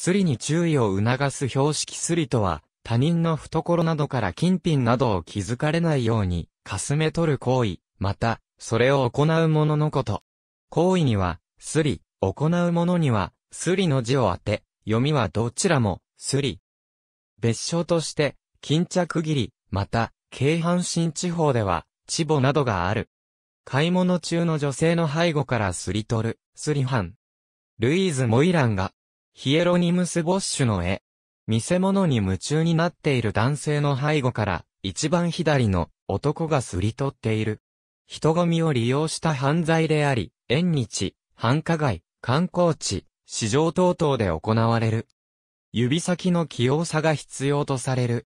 スリに注意を促す標識スリとは、他人の懐などから金品などを気づかれないように、かすめ取る行為、また、それを行う者のこと。行為には、すり、行う者には、すりの字を当て、読みはどちらも、すり。別称として、巾着切り、また、京阪神地方では、地ボなどがある。買い物中の女性の背後からすり取る、すり犯。ルイーズ・モイランが、ヒエロニムス・ボッシュの絵。見せ物に夢中になっている男性の背後から、一番左の男がすり取っている。人混みを利用した犯罪であり、縁日、繁華街、観光地、市場等々で行われる。指先の器用さが必要とされる。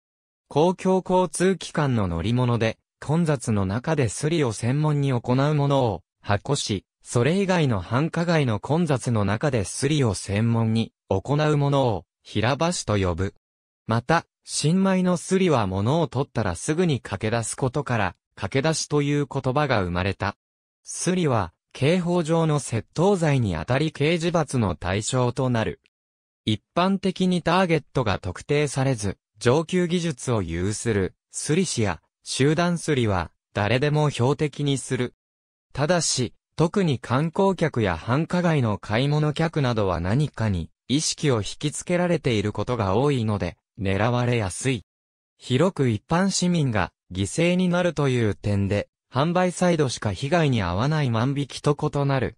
公共交通機関の乗り物で、混雑の中でスリを専門に行うものを、箱し、それ以外の繁華街の混雑の中でスリを専門に行うものを平橋と呼ぶ。また、新米のスリは物を取ったらすぐに駆け出すことから駆け出しという言葉が生まれた。スリは刑法上の窃盗罪にあたり刑事罰の対象となる。一般的にターゲットが特定されず、上級技術を有する、スリ氏や、集団スリは、誰でも標的にする。ただし、特に観光客や繁華街の買い物客などは何かに意識を引きつけられていることが多いので、狙われやすい。広く一般市民が犠牲になるという点で、販売サイドしか被害に遭わない万引きと異なる。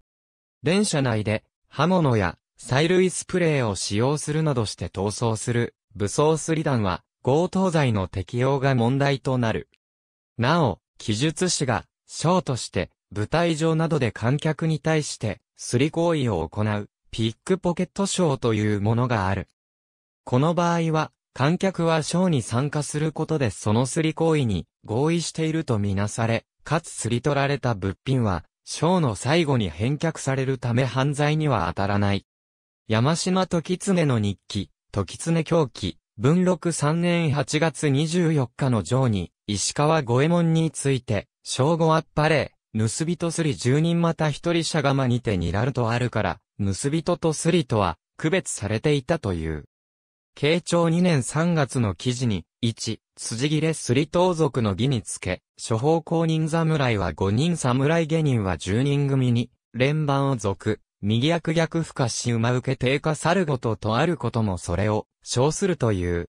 電車内で刃物や催涙スプレーを使用するなどして逃走する武装スリ団は強盗罪の適用が問題となる。なお、記述士が、章として、舞台上などで観客に対して、すり行為を行う、ピックポケットショーというものがある。この場合は、観客はショーに参加することでそのすり行為に合意しているとみなされ、かつすり取られた物品は、ショーの最後に返却されるため犯罪には当たらない。山島時常の日記、時常狂気、文録3年8月24日の上に、石川五右衛門について、正午あっぱれ。盗人すり十人また一人しゃがまにてにらるとあるから、盗人とすりとは、区別されていたという。慶長2年3月の記事に、1、辻切れすり盗賊の義につけ、諸方公認侍は5人侍下人は10人組に、連番を属、右役逆不可し馬受け低下猿ごととあることもそれを、称するという。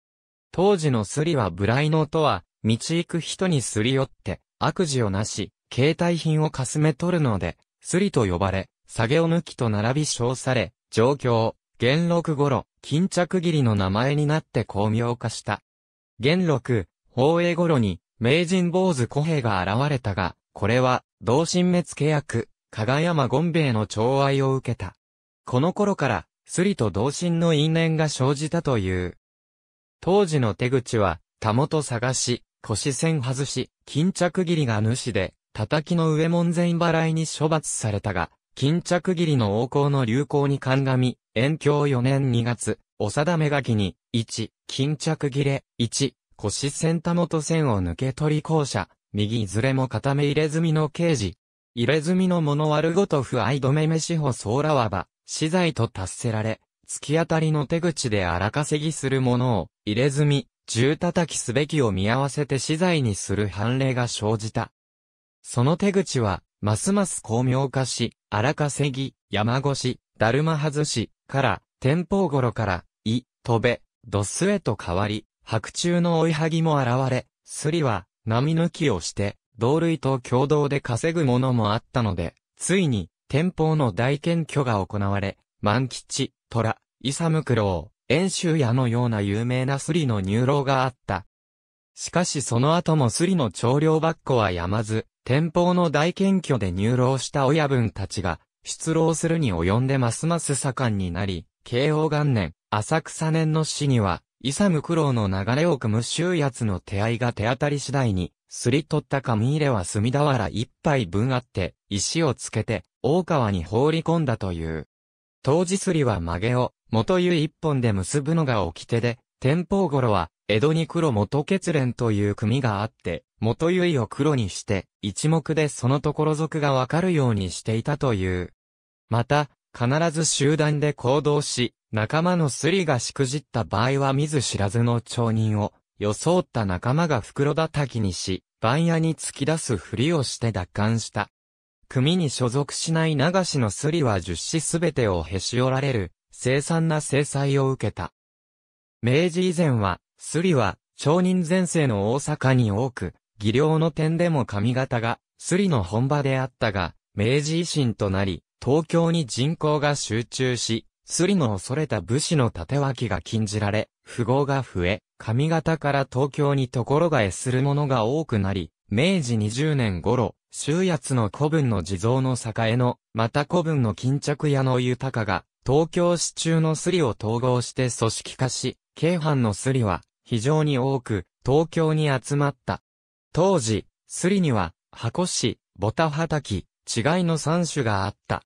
当時のすりは無頼のとは、道行く人にすり寄って、悪事をなし、携帯品をかすめ取るので、すりと呼ばれ、下げを抜きと並び称され、状況、元禄頃、巾着切りの名前になって巧妙化した。元禄、宝永頃に、名人坊主小平が現れたが、これは、同心目付役、加賀山権兵衛の寵愛を受けた。この頃から、スリと同心の因縁が生じたという。当時の手口は、たもと探し、腰線外し、巾着切りが主で、叩きの上門前払いに処罰されたが、巾着切りの王行の流行に鑑み、延教4年2月、お定め書きに、1、巾着切れ、1、腰線たもと線を抜け取り校舎、右いずれも固め入れ墨の刑事。入れ墨の物悪ごと不愛止めめほそ総らわば、資材と達せられ、突き当たりの手口で荒稼ぎする者を、入れ墨、銃叩きすべきを見合わせて資材にする判例が生じた。その手口は、ますます巧妙化し、荒稼ぎ、山越し、だるま外し、から、天保頃から、い、飛べ、どすへと変わり、白昼の追いはぎも現れ、すりは、波抜きをして、同類と共同で稼ぐものもあったので、ついに、天保の大検挙が行われ、万吉、虎、イサムクロウ、遠州屋のような有名なスリの入牢があった。しかしその後もスリの長領ばっこはやまず、天保の大謙虚で入牢した親分たちが、出牢するに及んでますます盛んになり、慶応元年、浅草年の死には、イサム苦労の流れを汲む周奴の手合いが手当たり次第に、すり取った紙入れは隅田原一杯分あって、石をつけて、大川に放り込んだという。当時すりは曲げを、元湯一本で結ぶのが掟で、天保頃は、江戸に黒元結連という組があって、元結衣を黒にして、一目でそのところ族がわかるようにしていたという。また、必ず集団で行動し、仲間のすりがしくじった場合は見ず知らずの町人を、装った仲間が袋叩きにし、番屋に突き出すふりをして奪還した。組に所属しない流しのすりは十死すべてをへし折られる、凄惨な制裁を受けた。明治以前は、スリは、町人前世の大阪に多く、技量の点でも髪型が、スリの本場であったが、明治維新となり、東京に人口が集中し、スリの恐れた武士の縦脇が禁じられ、富豪が増え、髪型から東京に所替えする者が多くなり、明治20年頃、周奴の古文の地蔵の栄の、また古文の巾着屋の豊かが、東京市中のスリを統合して組織化し、京阪のスリは非常に多く東京に集まった。当時、スリには箱市、ボタ畑、違いの3種があった。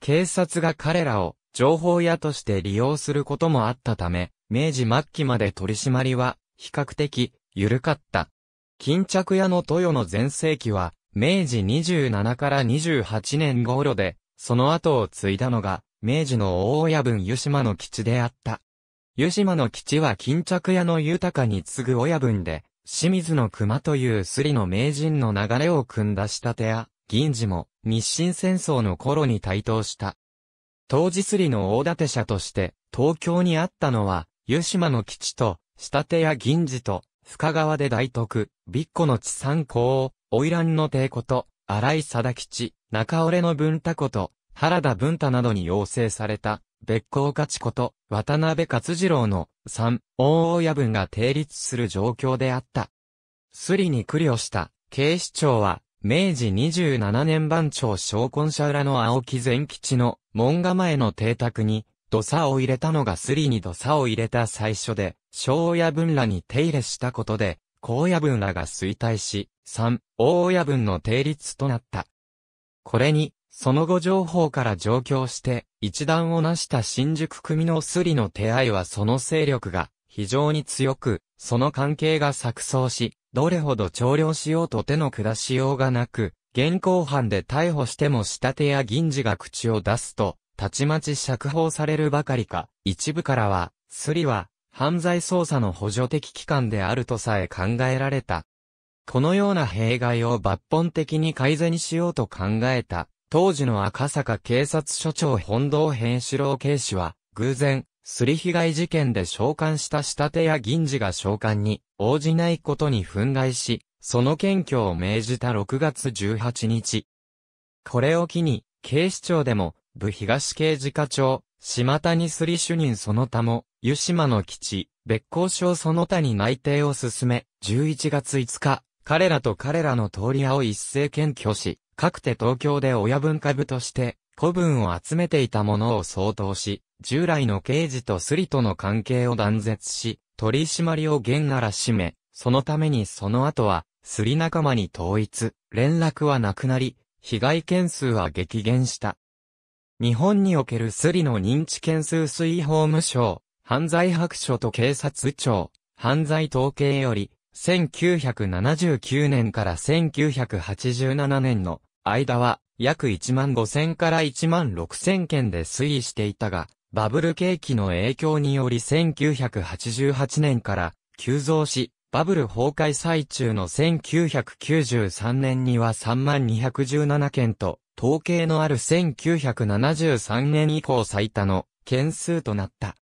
警察が彼らを情報屋として利用することもあったため、明治末期まで取り締まりは比較的緩かった。巾着屋の豊の全盛期は明治27から28年頃で、その後を継いだのが明治の大親分湯島の基地であった。湯島の基地は巾着屋の豊かに次ぐ親分で、清水の熊というスリの名人の流れを組んだ仕立て屋、銀次も日清戦争の頃に台頭した。当時スリの大立者として、東京にあったのは、湯島の基地と、仕立て屋銀次と、深川で大徳、ビッコの地産公、ランの帝子と、荒井貞吉、中折の文太子と、原田文太などに要請された、別光勝ちこと、渡辺勝次郎の、三、大親分が定立する状況であった。スリに苦慮した、警視庁は、明治27年番長昇魂者裏の青木善吉の門構えの邸宅に土砂を入れたのがスリに土砂を入れた最初で、小親分らに手入れしたことで、高親分らが衰退し、三大親分の定立となった。これに、その後情報から上京して、一段を成した新宿組のスリの手合いはその勢力が非常に強く、その関係が錯綜し、どれほど調量しようと手の下しようがなく、現行犯で逮捕しても仕立てや銀次が口を出すと、たちまち釈放されるばかりか、一部からは、スリは、犯罪捜査の補助的機関であるとさえ考えられた。このような弊害を抜本的に改善しようと考えた当時の赤坂警察署長本堂平四郎警視は、偶然、すり被害事件で召喚した仕立や銀次が召喚に応じないことに憤慨し、その検挙を命じた6月18日。これを機に、警視庁でも、部東刑事課長、島谷すり主任その他も、湯島の基地、別校省その他に内定を進め、11月5日、彼らと彼らの通り屋を一斉検挙し、かくて東京で親文化部として古文を集めていたものを相当し、従来の刑事とスリとの関係を断絶し、取り締まりを厳ならしめ、そのためにその後は、スリ仲間に統一、連絡はなくなり、被害件数は激減した。日本におけるスリの認知件数推法務省、犯罪白書と警察庁、犯罪統計より、1979年から1987年の間は約1万5000から1万6000件で推移していたが、バブル景気の影響により1988年から急増し、バブル崩壊最中の1993年には3217件と、統計のある1973年以降最多の件数となった。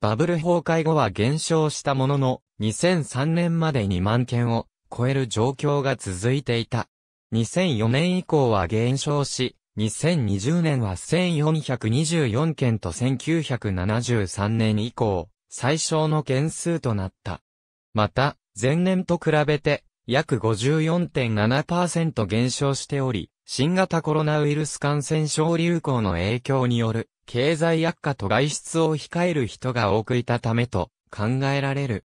バブル崩壊後は減少したものの、2003年まで2万件を超える状況が続いていた。2004年以降は減少し、2020年は1424件と1973年以降、最小の件数となった。また、前年と比べて、約54.7%減少しており、新型コロナウイルス感染症流行の影響による、経済悪化と外出を控える人が多くいたためと考えられる。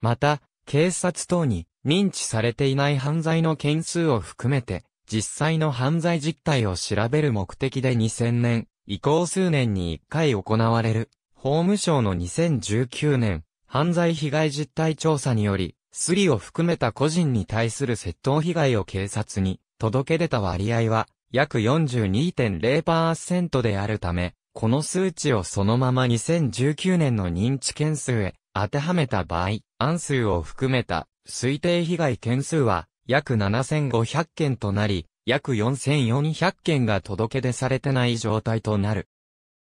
また、警察等に認知されていない犯罪の件数を含めて、実際の犯罪実態を調べる目的で2000年、以降数年に1回行われる、法務省の2019年、犯罪被害実態調査により、スリを含めた個人に対する窃盗被害を警察に届け出た割合は、約42.0%であるため、この数値をそのまま2019年の認知件数へ当てはめた場合、案数を含めた推定被害件数は約7500件となり、約4400件が届け出されてない状態となる。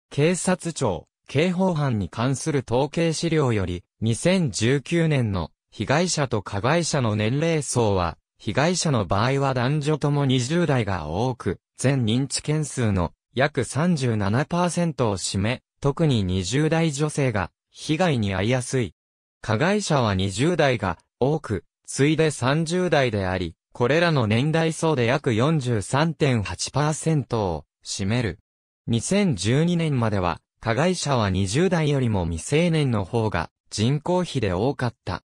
警察庁、刑法犯に関する統計資料より、2019年の被害者と加害者の年齢層は、被害者の場合は男女とも20代が多く、全認知件数の約37%を占め、特に20代女性が被害に遭いやすい。加害者は20代が多く、次いで30代であり、これらの年代層で約43.8%を占める。2012年までは、加害者は20代よりも未成年の方が人口比で多かった。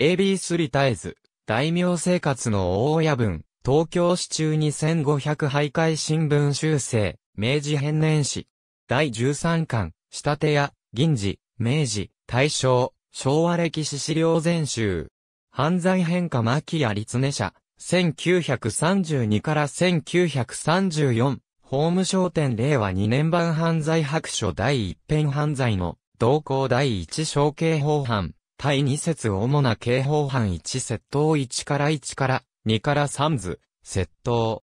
AB3 リ絶えず、大名生活の大親分、東京市中2500徘徊新聞修正、明治編年史。第13巻、仕立て屋、銀次、明治、大正、昭和歴史資料全集。犯罪変化きや、立根社、1932から1934、法務省典令和2年版犯罪白書第一編犯罪の、同行第一小刑法犯、第二節主な刑法犯1窃盗1から1から、2から3図、窃盗。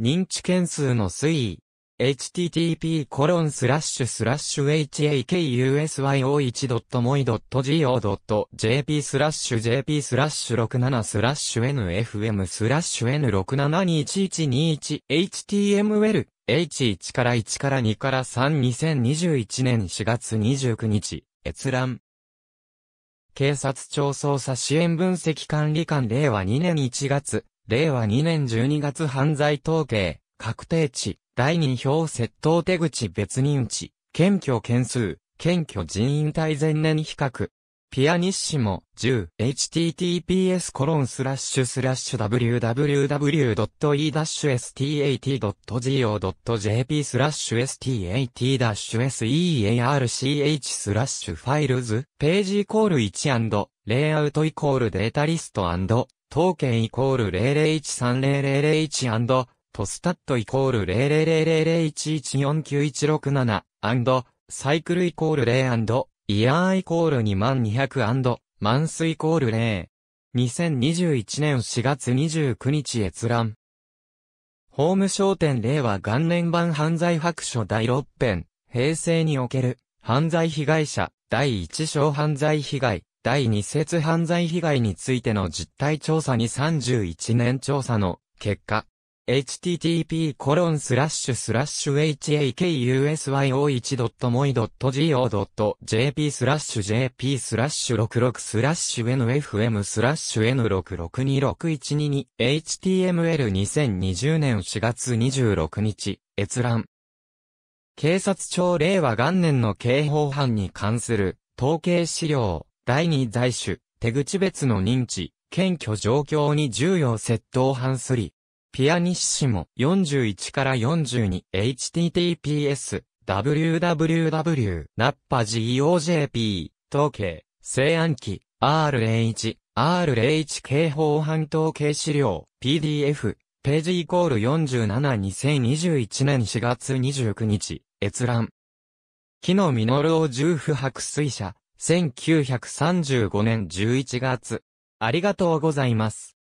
認知件数の推移、http://hakusyo1.moi.go.jp スラッシュ jp スラッシュ67スラッシュ nfm スラッシュ n672121html h1 から1から2から3 2021年4月29日閲覧警察庁捜査支援分析管理官令和2年1月令和2年12月犯罪統計確定値第二表窃盗手口別認知、検挙件数、検挙人員対前年比較。ピアニッシモ 10https コロンスラッシュスラッシュ www.e-stat.go.jp スラッシュ stat-search スラッシュファイルズページイコール1レイアウトイコールデータリスト統計イコール0013001ポスタットイコール00001149167サイクルイコール0イヤーイコール2200マンスイコール0。2021年4月29日閲覧。法務省店令和元年版犯罪白書第6編、平成における、犯罪被害者、第1章犯罪被害、第2節犯罪被害についての実態調査に31年調査の結果、http://hakusyo1.moi.go.jp スラッシュ jp スラッシュ66スラッシュ nfm スラッシュ n662612 html2020 年4月26日閲覧警察庁令和元年の刑法犯に関する統計資料第2在種手口別の認知検挙状況に重要窃盗犯すりピアニッシモ41から42 https www ナッパ GOJP 統計西安機、R01 R01 警報半統計資料 PDF ページイコール472021年4月29日閲覧木の実を重不白水社1935年11月ありがとうございます。